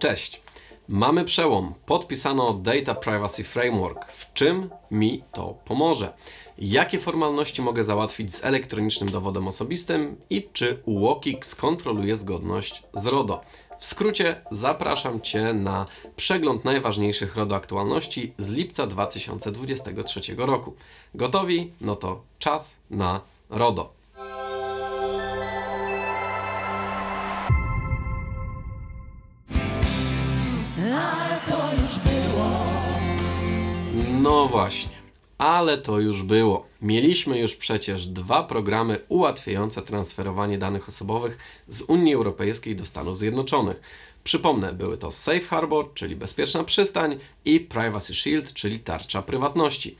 Cześć! Mamy przełom. Podpisano Data Privacy Framework. W czym mi to pomoże? Jakie formalności mogę załatwić z elektronicznym dowodem osobistym i czy UOKiK skontroluje zgodność z RODO? W skrócie zapraszam Cię na przegląd najważniejszych RODO aktualności z lipca 2023 roku. Gotowi? No to czas na RODO. No właśnie, ale to już było. Mieliśmy już przecież dwa programy ułatwiające transferowanie danych osobowych z Unii Europejskiej do Stanów Zjednoczonych. Przypomnę, były to Safe Harbor, czyli bezpieczna przystań i Privacy Shield, czyli tarcza prywatności.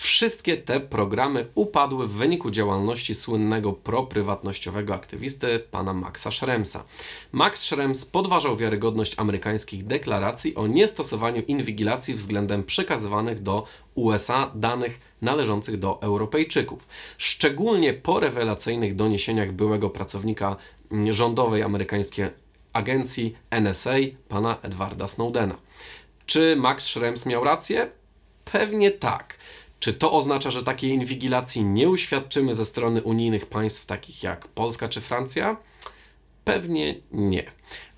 Wszystkie te programy upadły w wyniku działalności słynnego proprywatnościowego aktywisty pana Maxa Schremsa. Max Schrems podważał wiarygodność amerykańskich deklaracji o niestosowaniu inwigilacji względem przekazywanych do USA danych należących do Europejczyków. Szczególnie po rewelacyjnych doniesieniach byłego pracownika rządowej amerykańskiej agencji NSA, pana Edwarda Snowdena. Czy Max Schrems miał rację? Pewnie tak. Czy to oznacza, że takiej inwigilacji nie uświadczymy ze strony unijnych państw takich jak Polska czy Francja? Pewnie nie.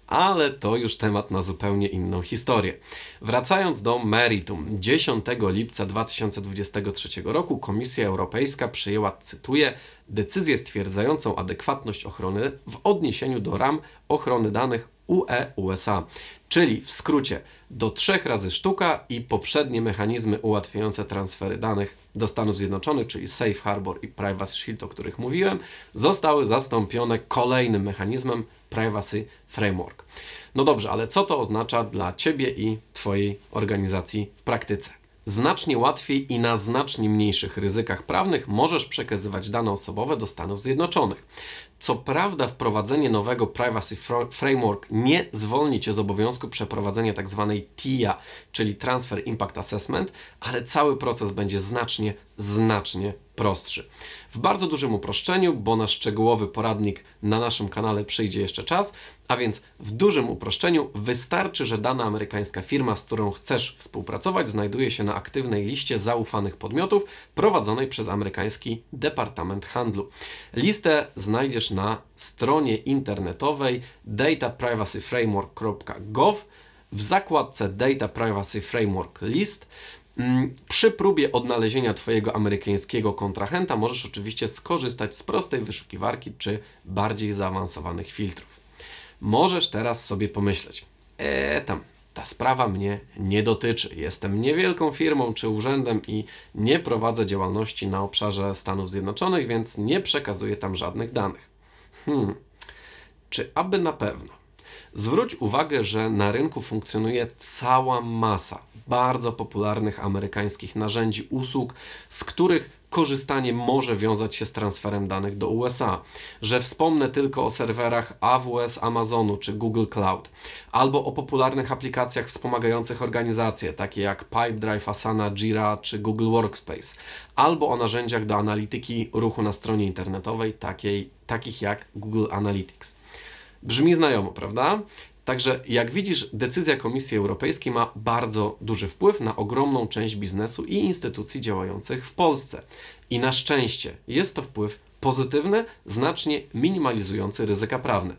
Ale to już temat na zupełnie inną historię. Wracając do meritum, 10 lipca 2023 roku Komisja Europejska przyjęła, cytuję, decyzję stwierdzającą adekwatność ochrony w odniesieniu do ram ochrony danych UE USA, czyli w skrócie do trzech razy sztuka i poprzednie mechanizmy ułatwiające transfery danych do Stanów Zjednoczonych, czyli Safe Harbor i Privacy Shield, o których mówiłem, zostały zastąpione kolejnym mechanizmem Privacy Framework. No dobrze, ale co to oznacza dla Ciebie i Twojej organizacji w praktyce? Znacznie łatwiej i na znacznie mniejszych ryzykach prawnych możesz przekazywać dane osobowe do Stanów Zjednoczonych. Co prawda wprowadzenie nowego Privacy Framework nie zwolni Cię z obowiązku przeprowadzenia tzw. Tak TIA, czyli Transfer Impact Assessment, ale cały proces będzie znacznie, znacznie prostszy. W bardzo dużym uproszczeniu, bo na szczegółowy poradnik na naszym kanale przyjdzie jeszcze czas, a więc w dużym uproszczeniu wystarczy, że dana amerykańska firma, z którą chcesz współpracować, znajduje się na aktywnej liście zaufanych podmiotów prowadzonej przez amerykański Departament Handlu. Listę znajdziesz na stronie internetowej dataprivacyframework.gov w zakładce Data Privacy Framework List. Mm, przy próbie odnalezienia Twojego amerykańskiego kontrahenta możesz oczywiście skorzystać z prostej wyszukiwarki czy bardziej zaawansowanych filtrów. Możesz teraz sobie pomyśleć, e tam, ta sprawa mnie nie dotyczy. Jestem niewielką firmą czy urzędem i nie prowadzę działalności na obszarze Stanów Zjednoczonych, więc nie przekazuję tam żadnych danych. Hmm. Czy aby na pewno? Zwróć uwagę, że na rynku funkcjonuje cała masa bardzo popularnych amerykańskich narzędzi, usług, z których korzystanie może wiązać się z transferem danych do USA. Że wspomnę tylko o serwerach AWS Amazonu czy Google Cloud, albo o popularnych aplikacjach wspomagających organizacje, takie jak Pipedrive, Asana, Jira czy Google Workspace, albo o narzędziach do analityki ruchu na stronie internetowej, takiej, takich jak Google Analytics. Brzmi znajomo, prawda? Także jak widzisz, decyzja Komisji Europejskiej ma bardzo duży wpływ na ogromną część biznesu i instytucji działających w Polsce. I na szczęście jest to wpływ pozytywny, znacznie minimalizujący ryzyka prawne.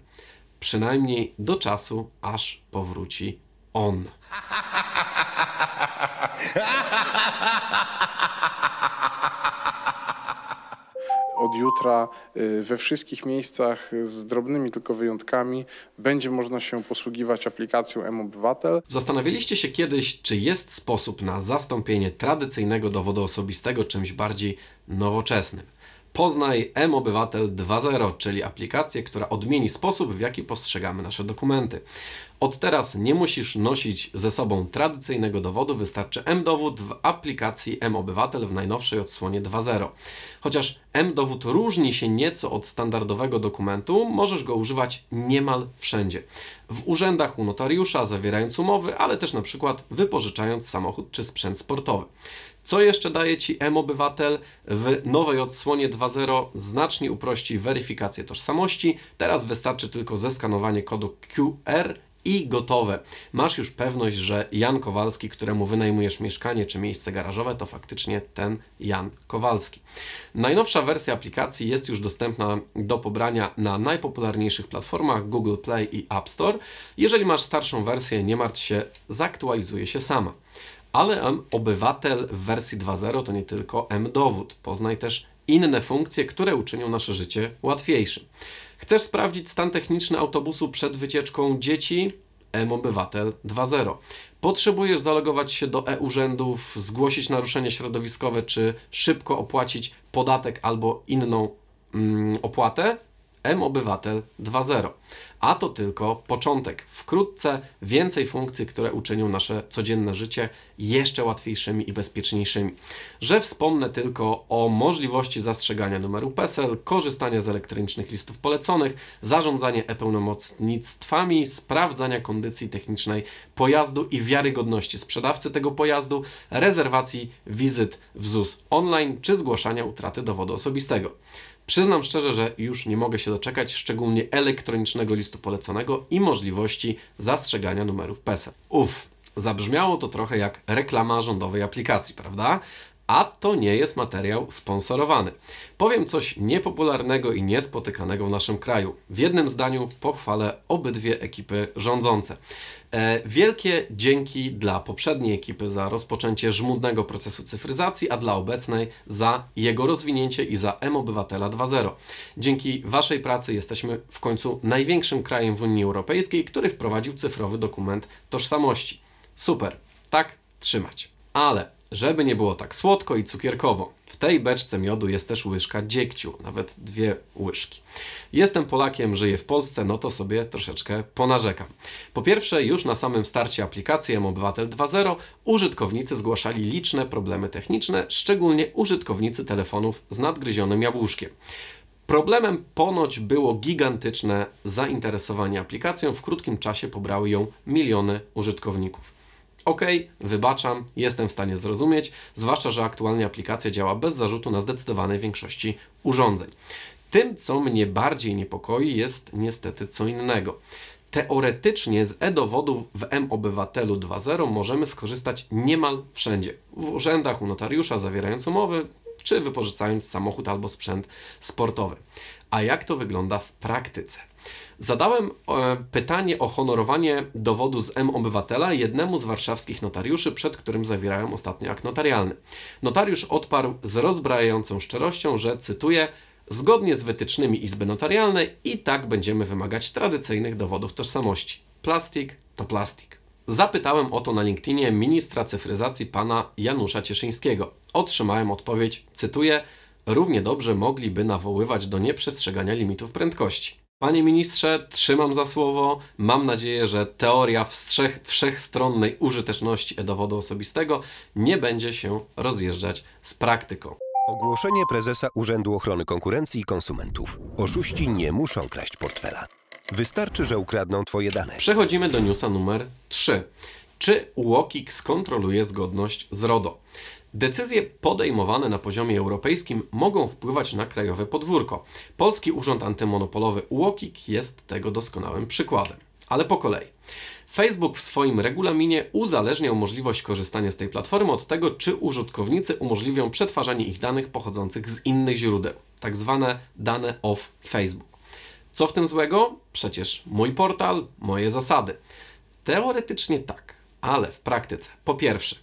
Przynajmniej do czasu, aż powróci on. od jutra y, we wszystkich miejscach z drobnymi tylko wyjątkami będzie można się posługiwać aplikacją mObywatel. Zastanawialiście się kiedyś, czy jest sposób na zastąpienie tradycyjnego dowodu osobistego czymś bardziej nowoczesnym? Poznaj mObywatel 2.0, czyli aplikację, która odmieni sposób, w jaki postrzegamy nasze dokumenty. Od teraz nie musisz nosić ze sobą tradycyjnego dowodu, wystarczy M-dowód w aplikacji M-Obywatel w najnowszej odsłonie 2.0. Chociaż M-dowód różni się nieco od standardowego dokumentu, możesz go używać niemal wszędzie. W urzędach u notariusza, zawierając umowy, ale też na przykład wypożyczając samochód czy sprzęt sportowy. Co jeszcze daje Ci M-Obywatel? W nowej odsłonie 2.0 znacznie uprości weryfikację tożsamości. Teraz wystarczy tylko zeskanowanie kodu QR i gotowe. Masz już pewność, że Jan Kowalski, któremu wynajmujesz mieszkanie czy miejsce garażowe, to faktycznie ten Jan Kowalski. Najnowsza wersja aplikacji jest już dostępna do pobrania na najpopularniejszych platformach Google Play i App Store. Jeżeli masz starszą wersję, nie martw się, zaktualizuje się sama. Ale M obywatel w wersji 2.0 to nie tylko M dowód. Poznaj też inne funkcje, które uczynią nasze życie łatwiejszym. Chcesz sprawdzić stan techniczny autobusu przed wycieczką dzieci? mObywatel 2.0. Potrzebujesz zalogować się do e-urzędów, zgłosić naruszenie środowiskowe czy szybko opłacić podatek albo inną mm, opłatę? mObywatel 2.0. A to tylko początek. Wkrótce więcej funkcji, które uczynią nasze codzienne życie jeszcze łatwiejszymi i bezpieczniejszymi. Że wspomnę tylko o możliwości zastrzegania numeru PESEL, korzystania z elektronicznych listów poleconych, zarządzania e-pełnomocnictwami, sprawdzania kondycji technicznej pojazdu i wiarygodności sprzedawcy tego pojazdu, rezerwacji wizyt w ZUS online czy zgłaszania utraty dowodu osobistego. Przyznam szczerze, że już nie mogę się doczekać szczególnie elektronicznego listu poleconego i możliwości zastrzegania numerów PESEL. Uff, zabrzmiało to trochę jak reklama rządowej aplikacji, prawda? a to nie jest materiał sponsorowany. Powiem coś niepopularnego i niespotykanego w naszym kraju. W jednym zdaniu pochwalę obydwie ekipy rządzące. E, wielkie dzięki dla poprzedniej ekipy za rozpoczęcie żmudnego procesu cyfryzacji, a dla obecnej za jego rozwinięcie i za M-Obywatela 2.0. Dzięki Waszej pracy jesteśmy w końcu największym krajem w Unii Europejskiej, który wprowadził cyfrowy dokument tożsamości. Super, tak trzymać. Ale żeby nie było tak słodko i cukierkowo. W tej beczce miodu jest też łyżka dziegciu, nawet dwie łyżki. Jestem Polakiem, żyję w Polsce, no to sobie troszeczkę ponarzekam. Po pierwsze, już na samym starcie aplikacji mObywatel 2.0 użytkownicy zgłaszali liczne problemy techniczne, szczególnie użytkownicy telefonów z nadgryzionym jabłuszkiem. Problemem ponoć było gigantyczne zainteresowanie aplikacją. W krótkim czasie pobrały ją miliony użytkowników. OK, wybaczam, jestem w stanie zrozumieć, zwłaszcza, że aktualnie aplikacja działa bez zarzutu na zdecydowanej większości urządzeń. Tym, co mnie bardziej niepokoi, jest niestety co innego. Teoretycznie z e-dowodów w M-Obywatelu 2.0 możemy skorzystać niemal wszędzie. W urzędach u notariusza zawierając umowy, czy wypożyczając samochód albo sprzęt sportowy. A jak to wygląda w praktyce? Zadałem e, pytanie o honorowanie dowodu z M obywatela jednemu z warszawskich notariuszy, przed którym zawierałem ostatni akt notarialny. Notariusz odparł z rozbrajającą szczerością, że cytuję: Zgodnie z wytycznymi Izby Notarialnej i tak będziemy wymagać tradycyjnych dowodów tożsamości. Plastik to plastik. Zapytałem o to na LinkedInie ministra cyfryzacji pana Janusza Cieszyńskiego. Otrzymałem odpowiedź, cytuję: Równie dobrze mogliby nawoływać do nieprzestrzegania limitów prędkości. Panie ministrze, trzymam za słowo. Mam nadzieję, że teoria wstrzech, wszechstronnej użyteczności e-dowodu osobistego nie będzie się rozjeżdżać z praktyką. Ogłoszenie prezesa Urzędu Ochrony Konkurencji i Konsumentów. Oszuści nie muszą kraść portfela. Wystarczy, że ukradną Twoje dane. Przechodzimy do newsa numer 3. Czy UOKiK skontroluje zgodność z RODO? Decyzje podejmowane na poziomie europejskim mogą wpływać na krajowe podwórko. Polski Urząd Antymonopolowy UOKiK jest tego doskonałym przykładem. Ale po kolei. Facebook w swoim regulaminie uzależniał możliwość korzystania z tej platformy od tego, czy użytkownicy umożliwią przetwarzanie ich danych pochodzących z innych źródeł, tak zwane dane off Facebook. Co w tym złego? Przecież mój portal, moje zasady. Teoretycznie tak, ale w praktyce. Po pierwsze,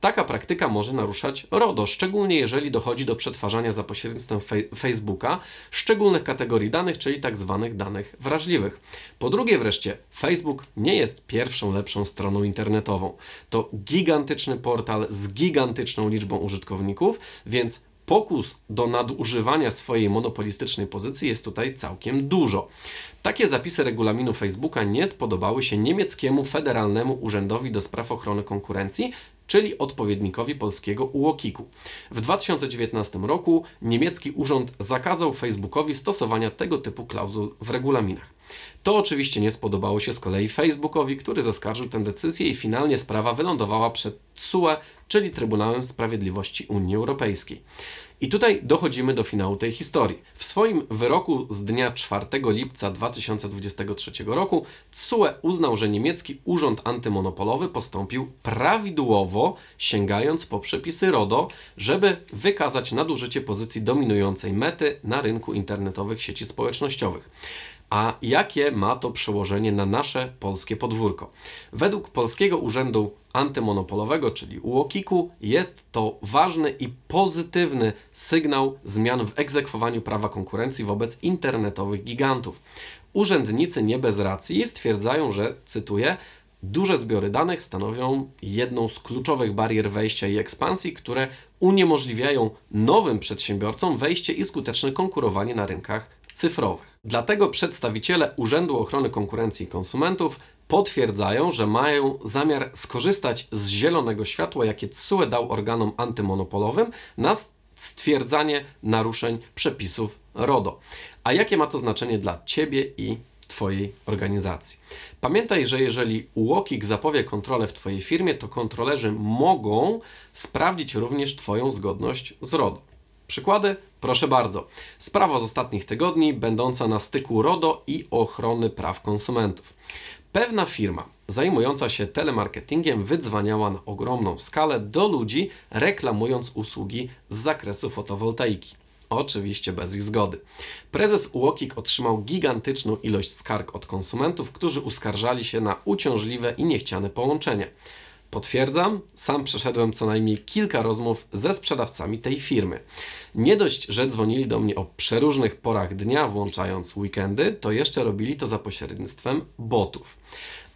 Taka praktyka może naruszać RODO, szczególnie jeżeli dochodzi do przetwarzania za pośrednictwem fej- Facebooka szczególnych kategorii danych, czyli tak zwanych danych wrażliwych. Po drugie wreszcie, Facebook nie jest pierwszą lepszą stroną internetową. To gigantyczny portal z gigantyczną liczbą użytkowników, więc pokus do nadużywania swojej monopolistycznej pozycji jest tutaj całkiem dużo. Takie zapisy regulaminu Facebooka nie spodobały się niemieckiemu Federalnemu Urzędowi do Spraw Ochrony Konkurencji, czyli odpowiednikowi polskiego uokik W 2019 roku niemiecki urząd zakazał Facebookowi stosowania tego typu klauzul w regulaminach. To oczywiście nie spodobało się z kolei Facebookowi, który zaskarżył tę decyzję i finalnie sprawa wylądowała przed TSUE, czyli Trybunałem Sprawiedliwości Unii Europejskiej. I tutaj dochodzimy do finału tej historii. W swoim wyroku z dnia 4 lipca 2023 roku CUE uznał, że niemiecki urząd antymonopolowy postąpił prawidłowo, sięgając po przepisy RODO, żeby wykazać nadużycie pozycji dominującej mety na rynku internetowych sieci społecznościowych. A jakie ma to przełożenie na nasze polskie podwórko? Według Polskiego Urzędu antymonopolowego, czyli UOKiK-u, jest to ważny i pozytywny sygnał zmian w egzekwowaniu prawa konkurencji wobec internetowych gigantów. Urzędnicy nie bez racji stwierdzają, że, cytuję, Duże zbiory danych stanowią jedną z kluczowych barier wejścia i ekspansji, które uniemożliwiają nowym przedsiębiorcom wejście i skuteczne konkurowanie na rynkach cyfrowych. Dlatego przedstawiciele Urzędu Ochrony Konkurencji i Konsumentów potwierdzają, że mają zamiar skorzystać z zielonego światła, jakie CUE dał organom antymonopolowym na stwierdzanie naruszeń przepisów RODO. A jakie ma to znaczenie dla Ciebie i Twojej organizacji. Pamiętaj, że jeżeli UOKiK zapowie kontrolę w Twojej firmie, to kontrolerzy mogą sprawdzić również Twoją zgodność z RODO. Przykłady? Proszę bardzo. Sprawa z ostatnich tygodni, będąca na styku RODO i ochrony praw konsumentów. Pewna firma zajmująca się telemarketingiem wydzwaniała na ogromną skalę do ludzi, reklamując usługi z zakresu fotowoltaiki. Oczywiście bez ich zgody. Prezes UOKiK otrzymał gigantyczną ilość skarg od konsumentów, którzy uskarżali się na uciążliwe i niechciane połączenie. Potwierdzam, sam przeszedłem co najmniej kilka rozmów ze sprzedawcami tej firmy. Nie dość, że dzwonili do mnie o przeróżnych porach dnia, włączając weekendy, to jeszcze robili to za pośrednictwem botów.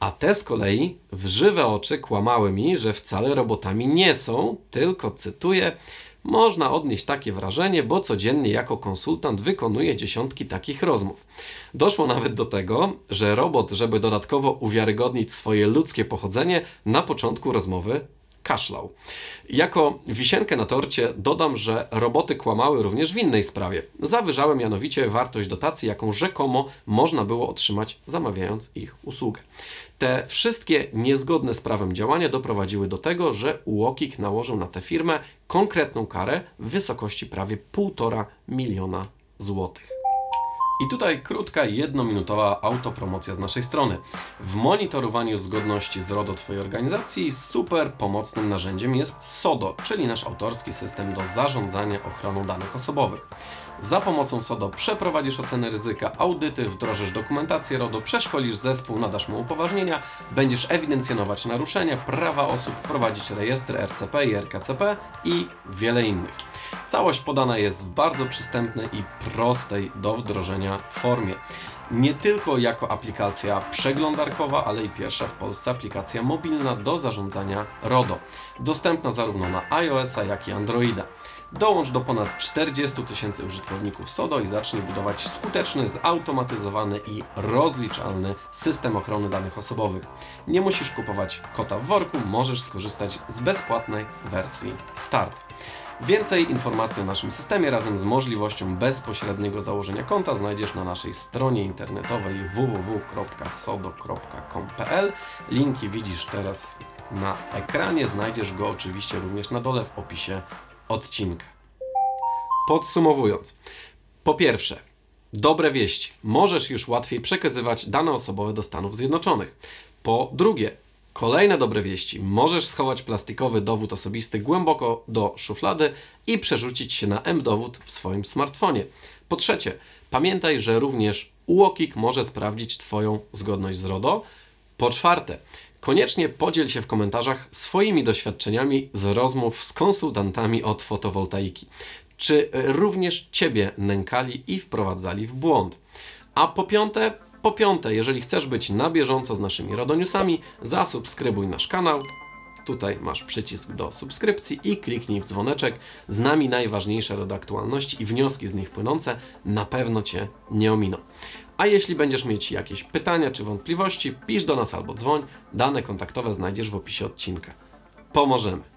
A te z kolei w żywe oczy kłamały mi, że wcale robotami nie są, tylko cytuję, można odnieść takie wrażenie, bo codziennie jako konsultant wykonuje dziesiątki takich rozmów. Doszło nawet do tego, że robot, żeby dodatkowo uwiarygodnić swoje ludzkie pochodzenie, na początku rozmowy kaszlał. Jako wisienkę na torcie dodam, że roboty kłamały również w innej sprawie. Zawyżały mianowicie wartość dotacji, jaką rzekomo można było otrzymać zamawiając ich usługę. Te wszystkie niezgodne z prawem działania doprowadziły do tego, że UOKiK nałożył na tę firmę konkretną karę w wysokości prawie 1,5 miliona złotych. I tutaj krótka, jednominutowa autopromocja z naszej strony. W monitorowaniu zgodności z RODO Twojej organizacji super pomocnym narzędziem jest SODO, czyli nasz autorski system do zarządzania ochroną danych osobowych. Za pomocą SODO przeprowadzisz ocenę ryzyka, audyty, wdrożysz dokumentację RODO, przeszkolisz zespół, nadasz mu upoważnienia, będziesz ewidencjonować naruszenia prawa osób, prowadzić rejestry RCP i RKCP i wiele innych. Całość podana jest w bardzo przystępnej i prostej do wdrożenia formie nie tylko jako aplikacja przeglądarkowa, ale i pierwsza w Polsce aplikacja mobilna do zarządzania RODO, dostępna zarówno na iOS-a, jak i Androida. Dołącz do ponad 40 tysięcy użytkowników SODO i zacznij budować skuteczny, zautomatyzowany i rozliczalny system ochrony danych osobowych. Nie musisz kupować kota w worku, możesz skorzystać z bezpłatnej wersji Start. Więcej informacji o naszym systemie razem z możliwością bezpośredniego założenia konta znajdziesz na naszej stronie internetowej www.sodo.com.pl. Linki widzisz teraz na ekranie, znajdziesz go oczywiście również na dole w opisie odcinka. Podsumowując, po pierwsze, dobre wieści. Możesz już łatwiej przekazywać dane osobowe do Stanów Zjednoczonych. Po drugie, Kolejne dobre wieści. Możesz schować plastikowy dowód osobisty głęboko do szuflady i przerzucić się na M-dowód w swoim smartfonie. Po trzecie, pamiętaj, że również UOKiK może sprawdzić Twoją zgodność z RODO. Po czwarte, koniecznie podziel się w komentarzach swoimi doświadczeniami z rozmów z konsultantami od fotowoltaiki. Czy również Ciebie nękali i wprowadzali w błąd? A po piąte, po piąte, jeżeli chcesz być na bieżąco z naszymi rodoniusami, zasubskrybuj nasz kanał, Tutaj masz przycisk do subskrypcji i kliknij w dzwoneczek. Z nami najważniejsze rady aktualności i wnioski z nich płynące na pewno Cię nie ominą. A jeśli będziesz mieć jakieś pytania czy wątpliwości, pisz do nas albo dzwoń. Dane kontaktowe znajdziesz w opisie odcinka. Pomożemy.